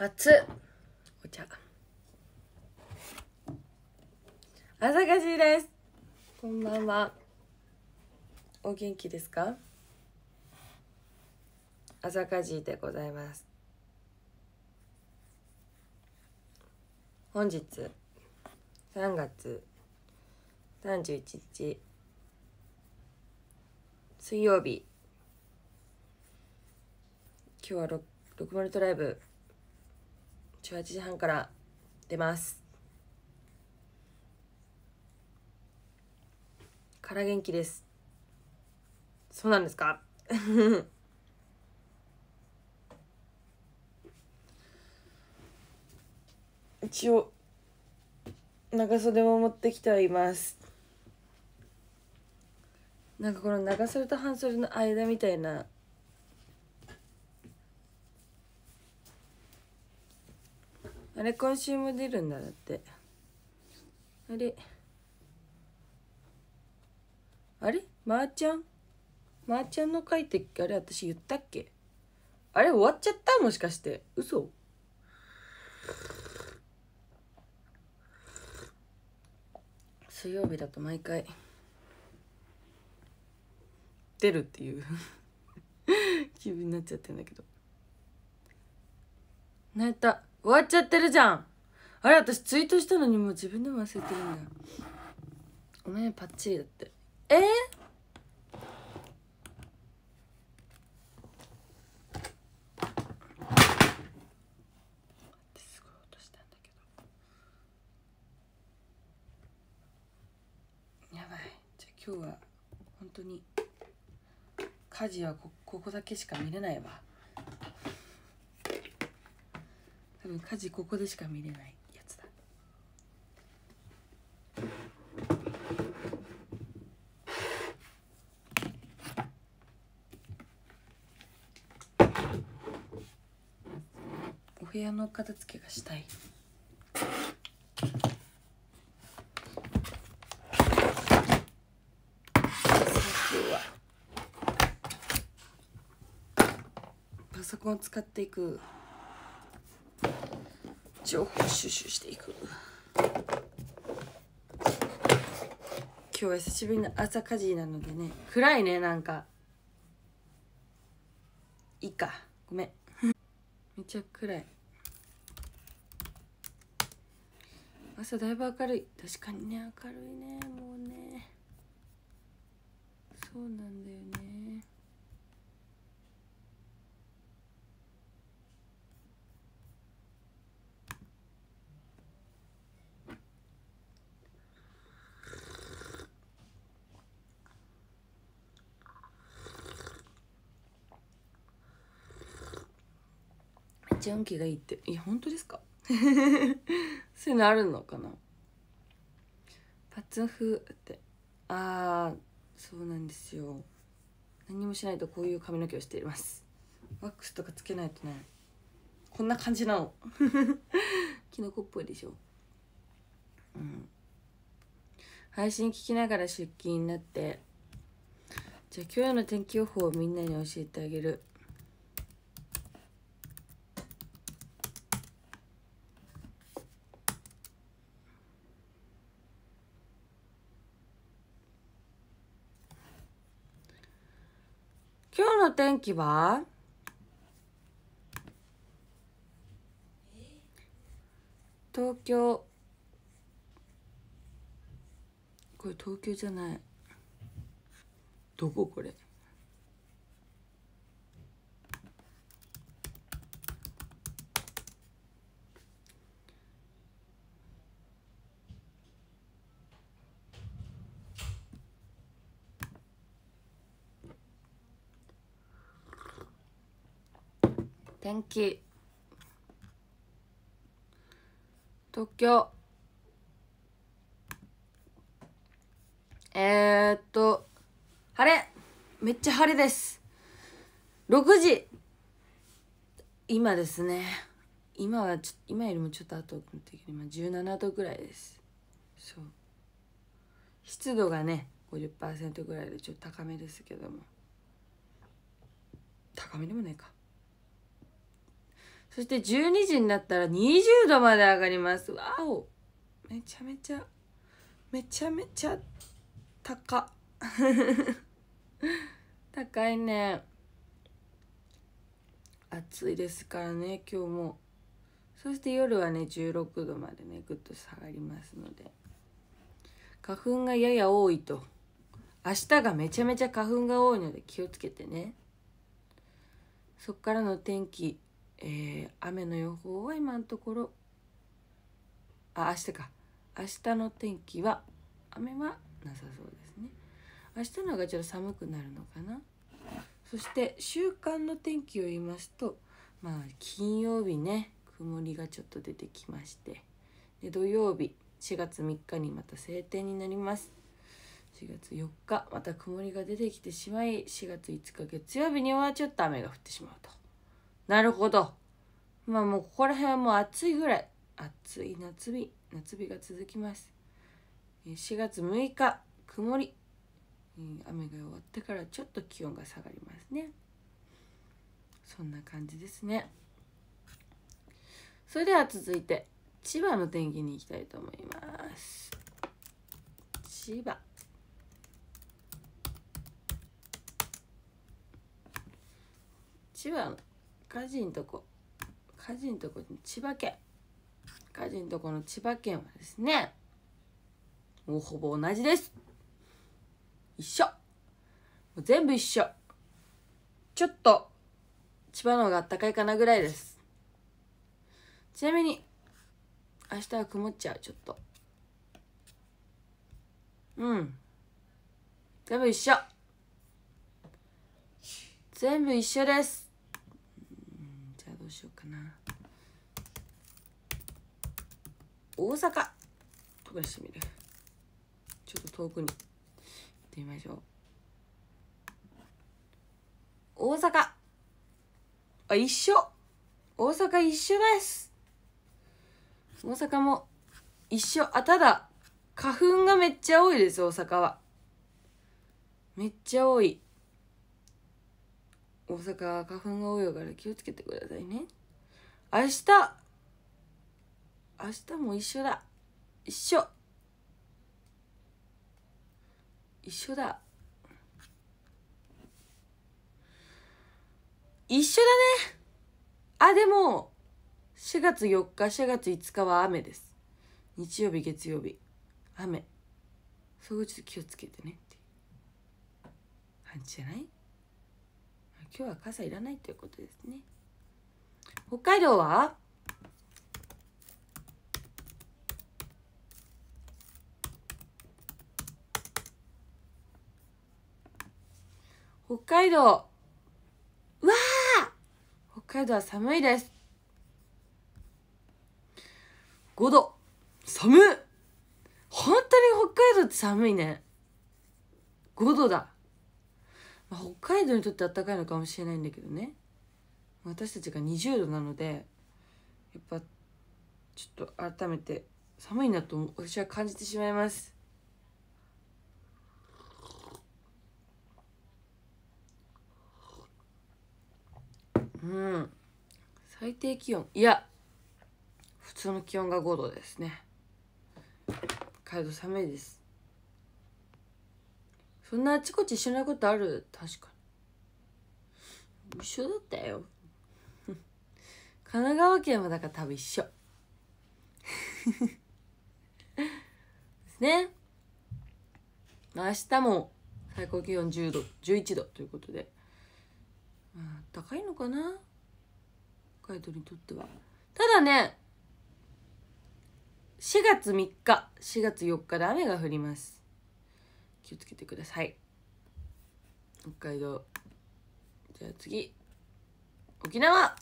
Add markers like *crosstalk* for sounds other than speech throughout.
初お茶朝霞市ですこんばんはお元気ですか朝霞市でございます本日3月31日水曜日今日はロロクマルトライブ18時半から出ますから元気ですそうなんですか *laughs* 一応長袖も持ってきてはいますなんかこの長袖と半袖の間みたいなあれ今週も出るんだだってあれあれまー、あ、ちゃんまー、あ、ちゃんの書ってあれ私言ったっけあれ終わっちゃったもしかして嘘水曜日だと毎回出るっていう *laughs* 気分になっちゃってんだけど泣いた終わっちゃってるじゃんあれ私ツイートしたのにもう自分でも忘れてるんだよおえパッチリだってえー、やばいじゃあ今日は本当に家事はここだけしか見れないわ。分家事ここでしか見れないやつだお部屋の片付けがしたいパソコンを使っていく。情報収集していく今日久しぶりの朝火事なのでね暗いねなんかいいかごめんめちゃ暗い朝だいぶ明るい確かにね明るいねもうねそうなんだよねちゃん気がいいっていや本当ですか *laughs* そういうのあるのかなパツン風ってああそうなんですよ何もしないとこういう髪の毛をしていますワックスとかつけないとねこんな感じなの *laughs* キノコっぽいでしょうん配信聞きながら出勤になってじゃあ今日の天気予報をみんなに教えてあげる天気は東京これ東京じゃないどここれ天気東京えー、っと晴れめっちゃ晴れです6時今ですね今はちょ今よりもちょっと後的に今17度ぐらいですそう湿度がね50%ぐらいでちょっと高めですけども高めでもないかそして12時になったら20度まで上がります。わおめちゃめちゃ、めちゃめちゃ高。*laughs* 高いね。暑いですからね、今日も。そして夜はね、16度までね、ぐっと下がりますので。花粉がやや多いと。明日がめちゃめちゃ花粉が多いので気をつけてね。そっからの天気えー、雨の予報は今のところあ明日か明日の天気は雨はなさそうですね明日の方がちょっと寒くなるのかなそして週間の天気を言いますとまあ金曜日ね曇りがちょっと出てきましてで土曜日4月3日にまた晴天になります4月4日また曇りが出てきてしまい4月5日月曜日にはちょっと雨が降ってしまうとなるほど。まあもうここら辺はもう暑いぐらい。暑い夏日。夏日が続きます。4月6日、曇り。雨が終わってからちょっと気温が下がりますね。そんな感じですね。それでは続いて、千葉の天気に行きたいと思います。千葉。千葉の火事んとこ火事んとこ千葉県火事んとこの千葉県はですねもうほぼ同じです一緒もう全部一緒ちょっと千葉の方があったかいかなぐらいですちなみに明日は曇っちゃうちょっとうん全部一緒全部一緒です大阪とかしてみるちょっと遠くに行ってみましょう大阪あ一緒大阪一緒です大阪も一緒あただ花粉がめっちゃ多いです大阪はめっちゃ多い大阪は花粉が多いから気をつけてくださいね明日明日も一緒だ一緒一緒だ一緒だねあでも4月4日4月5日は雨です日曜日月曜日雨そこちょっと気をつけてねって感じじゃない今日は傘いらないということですね北海道は北海道わあ北海道は寒いです5度寒い本当に北海道って寒いね5度だ、ま北海道にとって暖かいのかもしれないんだけどね私たちが20度なのでやっぱちょっと改めて寒いなと私は感じてしまいますうん最低気温いや普通の気温が5度ですね海道寒いですそんなあちこち一緒ないことある確かに一緒だったよ神奈川県はだから多分一緒ですね明日も最高気温10度11度ということで高いのかな北海道にとってはただね4月3日4月4日で雨が降ります気をつけてください北海道じゃあ次沖縄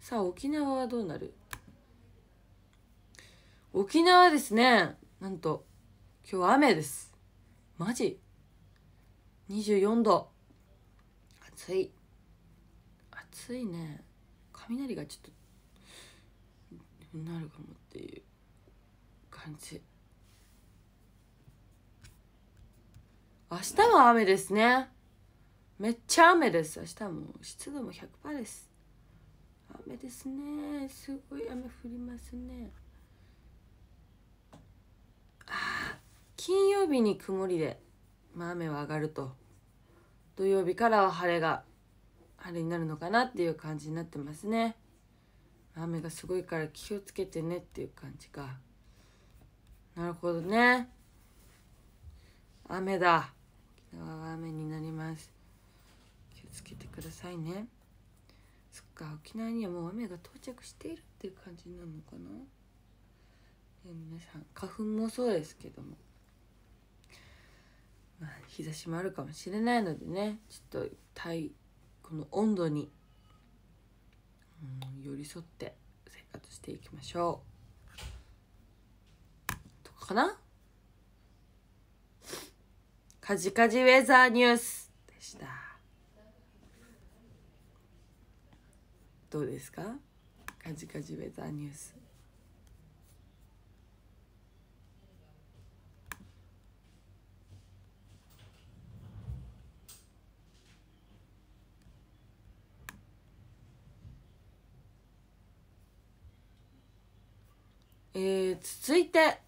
さあ沖縄はどうなる沖縄ですねなんと今日雨ですマジ24度暑い暑いね雷がちょっとなるかもっていう感じ明日は雨ですねめっちゃ雨です明日も湿度も100%です雨ですねすごい雨降りますねああ金曜日に曇りで、まあ、雨は上がると土曜日からは晴れが晴れになるのかなっていう感じになってますね雨がすごいから気をつけてねっていう感じかなるほどね雨だ沖縄は雨になります気をつけてくださいねそっか沖縄にはもう雨が到着しているっていう感じなのかな皆さん花粉もそうですけどもまあ、日差しもあるかもしれないのでねちょっと体この温度に、うん、寄り添って生活していきましょうとかかなカジカジウェザーニュースでしたどうですかカジカジウェザーニュースえー、続いて、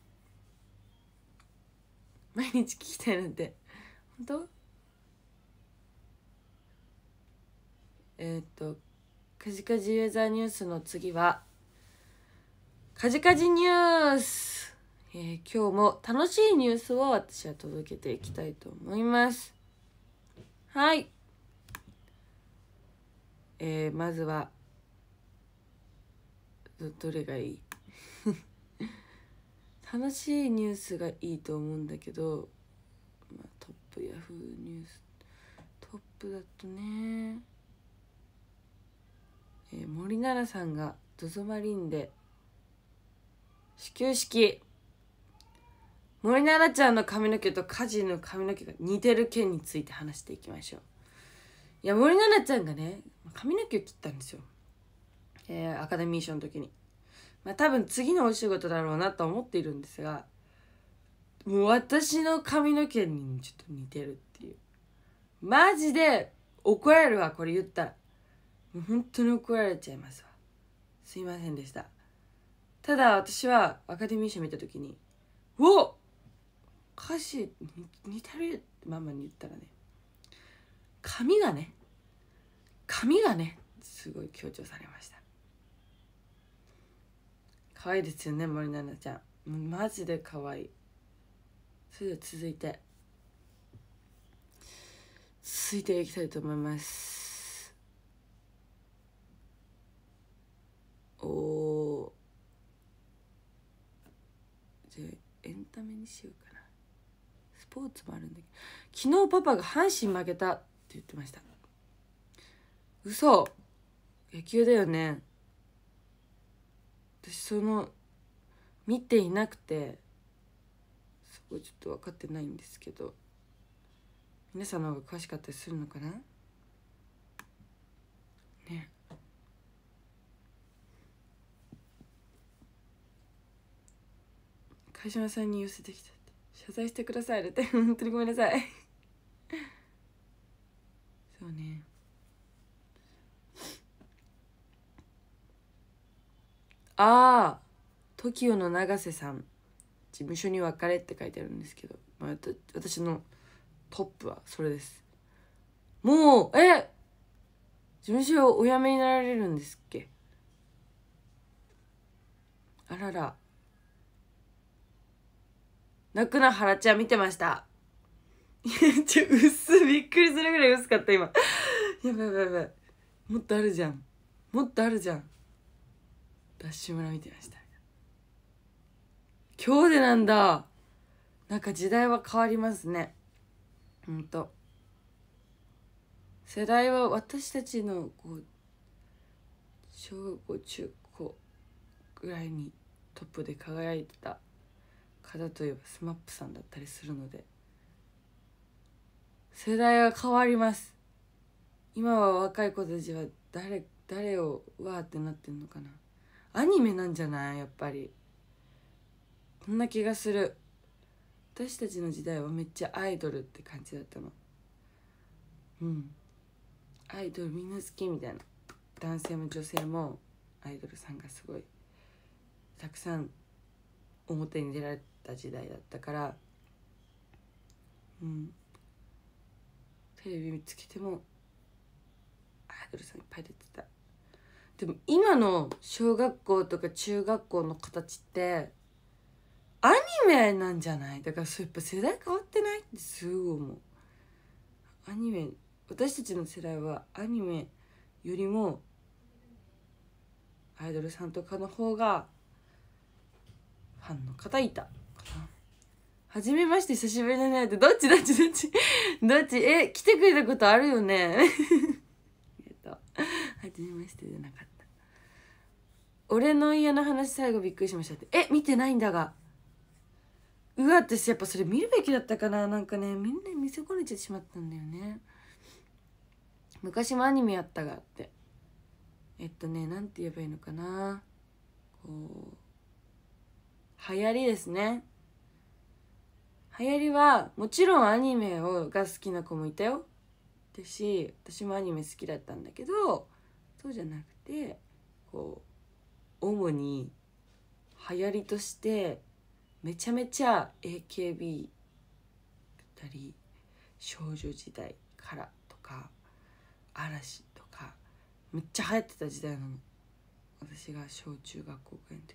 毎日聞きたいなんて、本当えー、っと、カジカジウェザーニュースの次は、カジカジニュース、えー、今日も楽しいニュースを私は届けていきたいと思います。はい。えー、まずは、どれがいい *laughs* 悲しいニュースがいいと思うんだけど、まあ、トップヤフーニューストップだとね、えー、森奈々さんが ZOZO マリンで始球式森奈々ちゃんの髪の毛と家事の髪の毛が似てる件について話していきましょういや森奈々ちゃんがね髪の毛を切ったんですよ、えー、アカデミー賞の時にまあ、多分次のお仕事だろうなと思っているんですがもう私の髪の毛にちょっと似てるっていうマジで怒られるわこれ言ったらもう本当に怒られちゃいますわすいませんでしたただ私はアカデミー賞見た時に「おっ歌詞似てる!」ってママに言ったらね髪がね髪がねすごい強調されました可愛いですよね森七菜ちゃんマジで可愛いそれでは続いて続いていきたいと思いますおおじゃあエンタメにしようかなスポーツもあるんだけど昨日パパが阪神負けたって言ってました嘘野球だよね私その見ていなくてそこちょっと分かってないんですけど皆さんの方が詳しかったりするのかなね会島さんに寄せてきたって謝罪してくださいって本当にごめんなさいああ TOKIO の永瀬さん事務所に別れって書いてあるんですけど、まあ、私のトップはそれですもうえ事務所をお辞めになられるんですっけあらら泣くなラちゃん見てましたいや *laughs* ちょ薄びっくりするぐらい薄かった今やばいやばいやばいもっとあるじゃんもっとあるじゃんダッシュ村見てました今日でなんだなんか時代は変わりますねほんと世代は私たちのこう小学校中高ぐらいにトップで輝いてた方といえば SMAP さんだったりするので世代は変わります今は若い子たちは誰誰をわーってなってんのかなアニメなんじゃないやっぱりこんな気がする私たちの時代はめっちゃアイドルって感じだったのうんアイドルみんな好きみたいな男性も女性もアイドルさんがすごいたくさん表に出られた時代だったからうんテレビ見つけてもアイドルさんいっぱい出てたでも今の小学校とか中学校の形ってアニメなんじゃないだからそうやっぱ世代変わってないってすごい思うアニメ私たちの世代はアニメよりもアイドルさんとかの方がファンの方いたかな初めまして久しぶりだねってどっちどっちどっち *laughs* どっちえ来てくれたことあるよねえ *laughs* っと初めましてじゃなかった俺の家の話最後びっくりしましたってえ見てないんだがうわ私やっぱそれ見るべきだったかななんかねみんなに見せこねてしまったんだよね昔もアニメやったがってえっとね何て言えばいいのかなこう流行りですね流行りはもちろんアニメをが好きな子もいたよだし私もアニメ好きだったんだけどそうじゃなくてこう主に流行りとしてめちゃめちゃ AKB だり少女時代からとか嵐とかめっちゃ流行ってた時代なの私が小中学校ぐらいの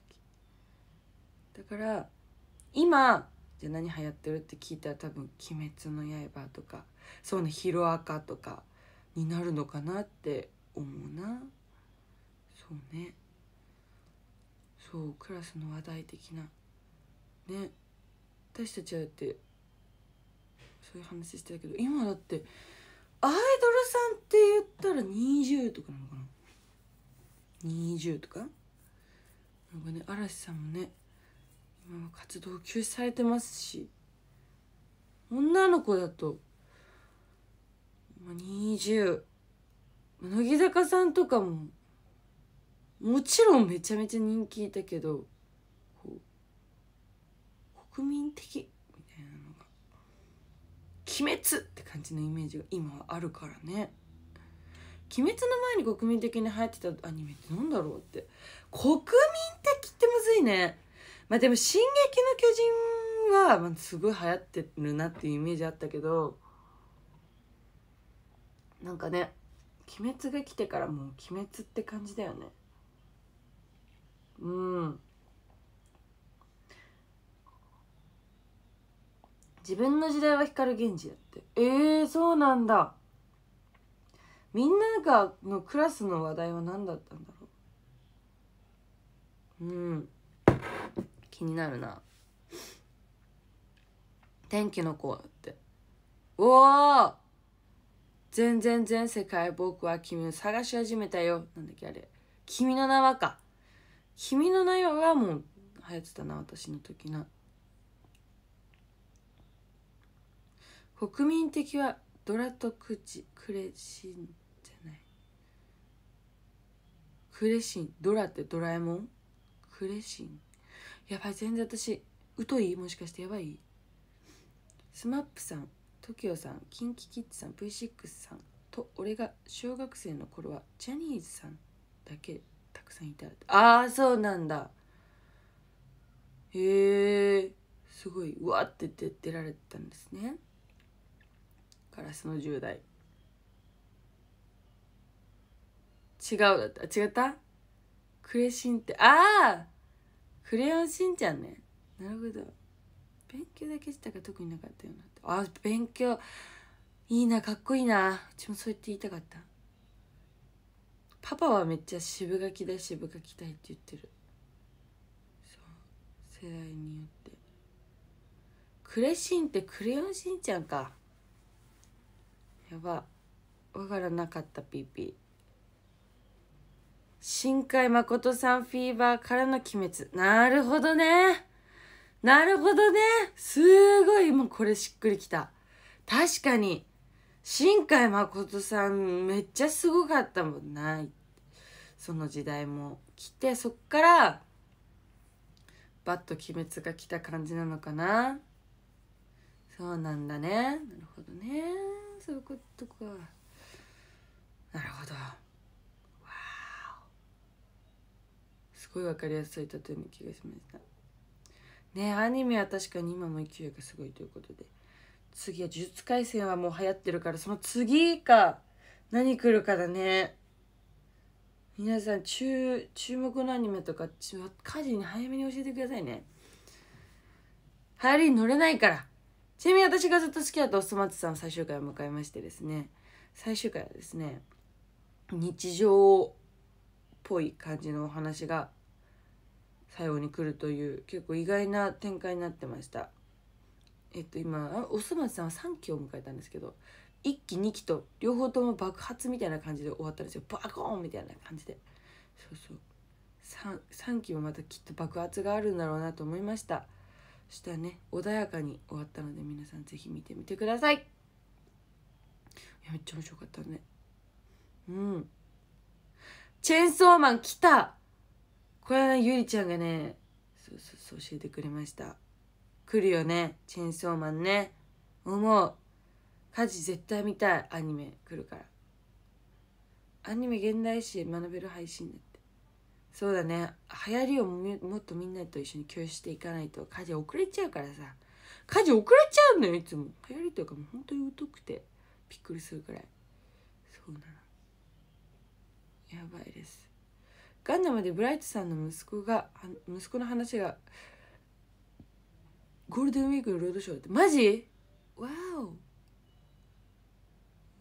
時だから今じゃあ何流行ってるって聞いたら多分「鬼滅の刃」とかそうね「ヒロアカ」とかになるのかなって思うなそうねそうクラスの話題的なね私たちはだってそういう話してたけど今だってアイドルさんって言ったら20とかなのかな20とかなんかね嵐さんもね今は活動休止されてますし女の子だと20乃木坂さんとかももちろんめちゃめちゃ人気だけど国民的みたいなのが「鬼滅!」って感じのイメージが今はあるからね。鬼滅の前に国民的に流行ってたアニメってなんだろうって国民的ってむずいねまあでも「進撃の巨人は」まあ、すごい流行ってるなっていうイメージあったけどなんかね鬼滅が来てからもう鬼滅って感じだよねうん自分の時代は光源氏だってええー、そうなんだみんながのクラスの話題は何だったんだろううん気になるな天気の子だってうわ全然全世界僕は君を探し始めたよ。なんだっけあれ。君の名はか。君の名はもう流行ってたな、私の時な。国民的はドラとクチ、クレシンじゃない。クレシン、ドラってドラえもんクレシン。やばい、全然私、疎いもしかしてやばいスマップさん。TOKIO さん KinKiKids さん V6 さんと俺が小学生の頃はジャニーズさんだけたくさんいたああそうなんだへえすごいうわって出出られてたんですねガラスの10代違うだった違ったクレシンってああクレヨンしんちゃんねなるほど勉強だけしたが特になかったようなあ勉強いいなかっこいいなうちもそう言って言いたかったパパはめっちゃ渋書きだ渋書きたいって言ってるそう世代によってクレシンってクレヨンしんちゃんかやばわからなかったピーピー新海誠さんフィーバーからの鬼滅なるほどねなるほどね。すごい、もうこれしっくりきた。確かに、新海誠さんめっちゃすごかったもんな。その時代も来て、そっから、バッと鬼滅が来た感じなのかな。そうなんだね。なるほどね。そういうことか。なるほど。わすごい分かりやすい例えの気がしました。ねアニメは確かに今も勢いがすごいということで次は「呪術廻戦」はもう流行ってるからその次か何来るかだね皆さん注注目のアニメとか家事に早めに教えてくださいね流行りに乗れないからちなみに私がずっと好きだったおそ松さん最終回を迎えましてですね最終回はですね日常っぽい感じのお話が最後に来るという結構意外な展開になってましたえっと今おすまさんは3期を迎えたんですけど1期2期と両方とも爆発みたいな感じで終わったんですよバコーンみたいな感じでそうそう 3, 3期もまたきっと爆発があるんだろうなと思いましたそしたらね穏やかに終わったので皆さん是非見てみてくださいいやめっちゃ面白かったねうんチェーンソーマン来たこれはゆりちゃんがねそうそう教えてくれました来るよねチェンソーマンね思う家事絶対見たいアニメ来るからアニメ現代史学べる配信だってそうだね流行りをもっとみんなと一緒に共有していかないと家事遅れちゃうからさ家事遅れちゃうのよいつも流行りというかもう本当に疎くてびっくりするくらいそうなのやばいですガンダムでブライトさんの息子が息子の話がゴールデンウィークのロードショーってマジわ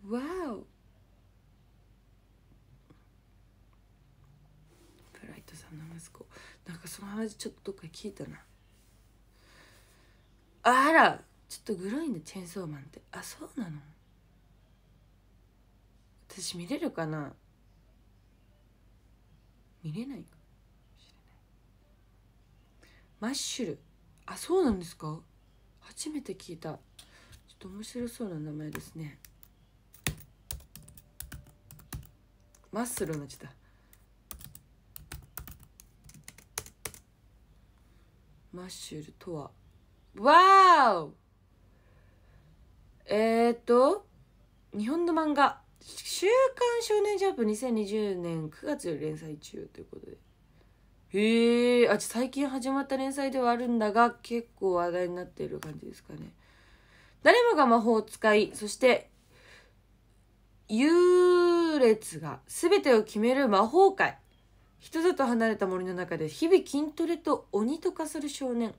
おわおブライトさんの息子なんかその話ちょっとどっか聞いたなあらちょっとグロいんだチェーンソーマンってあそうなの私見れるかな見れないかもしれないマッシュルあそうなんですか初めて聞いたちょっと面白そうな名前ですねマッスルの字だマッシュルとはわーおえー、っと日本の漫画「週刊少年ジャンプ」2020年9月より連載中ということでへえあ最近始まった連載ではあるんだが結構話題になっている感じですかね誰もが魔法を使いそして優劣が全てを決める魔法界人里離れた森の中で日々筋トレと鬼と化する少年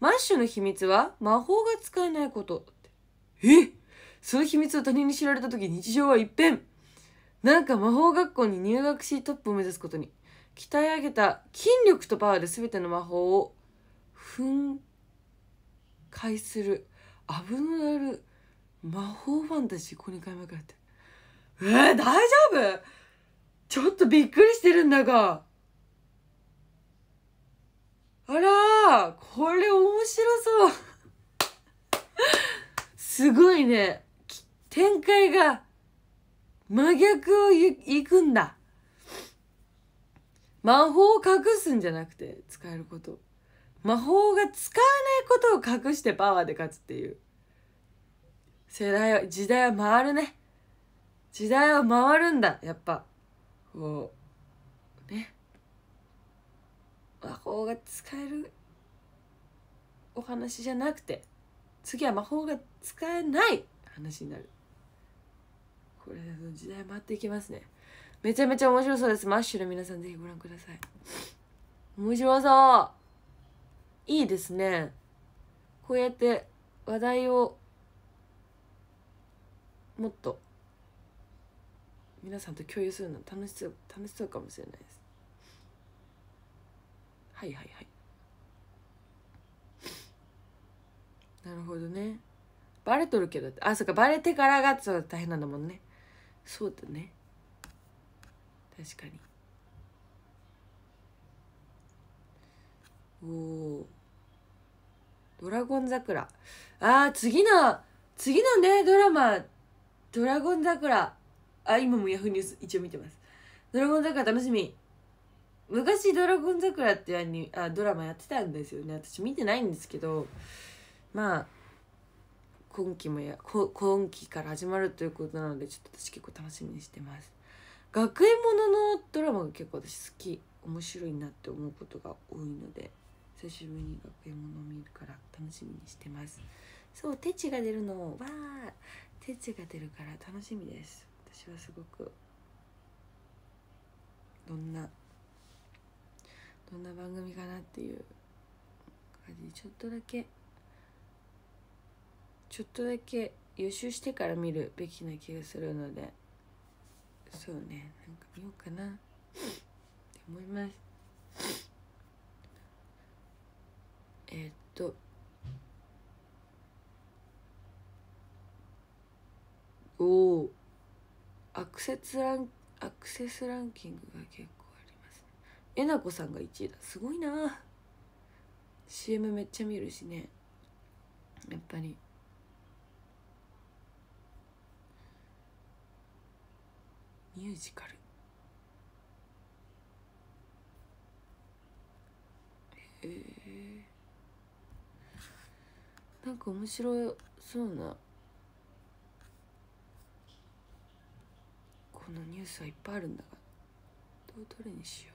マッシュの秘密は魔法が使えないことえっその秘密を他人に知られた時日常は一変なんか魔法学校に入学しトップを目指すことに鍛え上げた筋力とパワーで全ての魔法を噴解する危なる魔法ファンタジーここに回いからってえー、大丈夫ちょっとびっくりしてるんだがあらこれ面白そうすごいね展開が真逆をいくんだ。魔法を隠すんじゃなくて使えること。魔法が使わないことを隠してパワーで勝つっていう。世代は、時代は回るね。時代は回るんだ、やっぱ。こう、ね。魔法が使えるお話じゃなくて、次は魔法が使えない話になる。これの時代回っていきますねめちゃめちゃ面白そうですマッシュの皆さんぜひご覧ください面白そういいですねこうやって話題をもっと皆さんと共有するの楽しそう楽しそうかもしれないですはいはいはいなるほどねバレとるけどあそっかバレてからがそう大変なんだもんねそうだね確かにおおドラゴン桜あ次の次のねドラマ「ドラゴン桜」あ今もヤフーニュース一応見てます「ドラゴン桜」楽しみ昔「ドラゴン桜」ってあドラマやってたんですよね私見てないんですけどまあ今期もや今期から始まるということなのでちょっと私結構楽しみにしてます学園もののドラマが結構私好き面白いなって思うことが多いので久しぶりに学園ものを見るから楽しみにしてますそうテチが出るのわあテチが出るから楽しみです私はすごくどんなどんな番組かなっていう感じでちょっとだけちょっとだけ予習してから見るべきな気がするのでそうねなんか見ようかなって思いますえー、っとおおアクセスランアクセスランキングが結構ありますえなこさんが1位だすごいな CM めっちゃ見るしねやっぱりミュージカルへえー、なんか面白そうなこのニュースはいっぱいあるんだがどうどれにしよう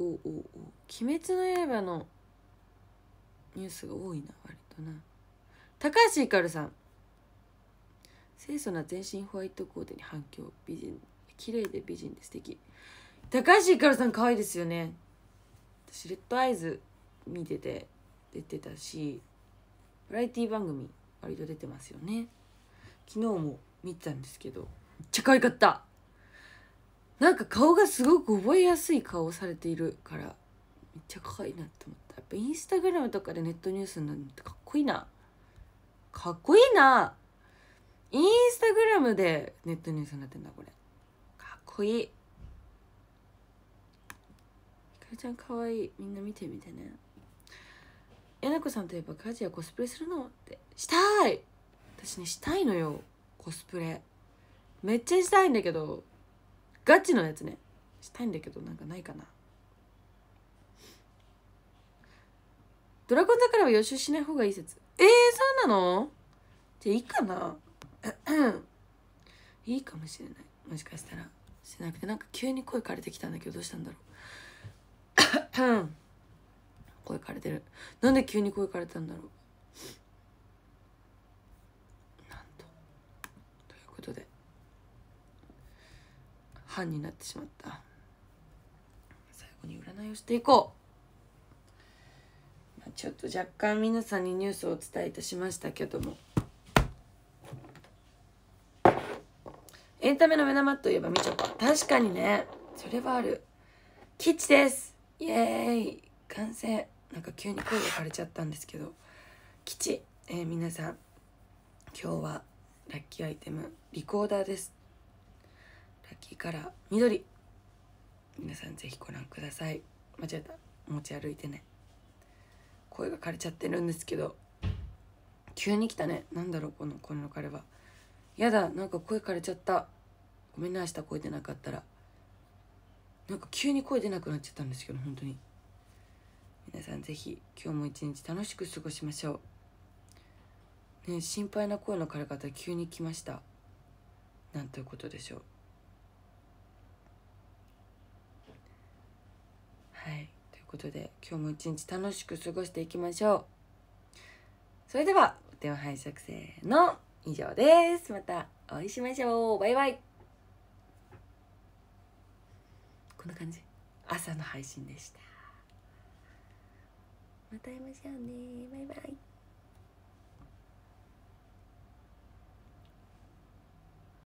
おおお「鬼滅の刃」のニュースが多いな割とな高橋ひかるさん清楚な全身ホワイトコーデに反響美人綺麗で美人で素敵高橋ひかるさん可愛いですよね私レッドアイズ見てて出てたしバラエティ番組割と出てますよね昨日も見てたんですけどめっちゃ可愛かったなんか顔がすごく覚えやすい顔をされているからめっちゃ可愛いなって思って。やっぱインスタグラムとかでネットニュースになるってかっこいいなかっこいいなインスタグラムでネットニュースになってんだこれかっこいいひかりちゃんかわいいみんな見てみてねえなこさんといえば家事やコスプレするのってしたい私ねしたいのよコスプレめっちゃしたいんだけどガチのやつねしたいんだけどなんかないかなドラゴン桜は予習しない方がいい説。えー、そうなのじゃあいいかな *clears throat* いいかもしれない。もしかしたら。しなくて、なんか急に声枯れてきたんだけど、どうしたんだろう。*clears throat* 声枯れてる。なんで急に声枯れたんだろう。なんと。ということで。半になってしまった。最後に占いをしていこう。ちょっと若干皆さんにニュースをお伝えいたしましたけどもエンタメの目玉といえばみちょぱ確かにねそれはあるキッチですイエーイ完成なんか急に声が枯れちゃったんですけど基地、えー、皆さん今日はラッキーアイテムリコーダーですラッキーカラー緑皆さんぜひご覧ください間違えた持ち歩いてね声が枯れちゃってるんですけど急に来たねなんだろうこのこの彼はやだなんか声枯れちゃったごめんな明日声出なかったらなんか急に声出なくなっちゃったんですけど本当に皆さん是非今日も一日楽しく過ごしましょうね心配な声の枯れ方急に来ましたなんということでしょうはいことで今日も一日楽しく過ごしていきましょうそれではお手配拝借せーの以上ですまたお会いしましょうバイバイこんな感じ朝の配信でしたまた会いましょうねバイバイ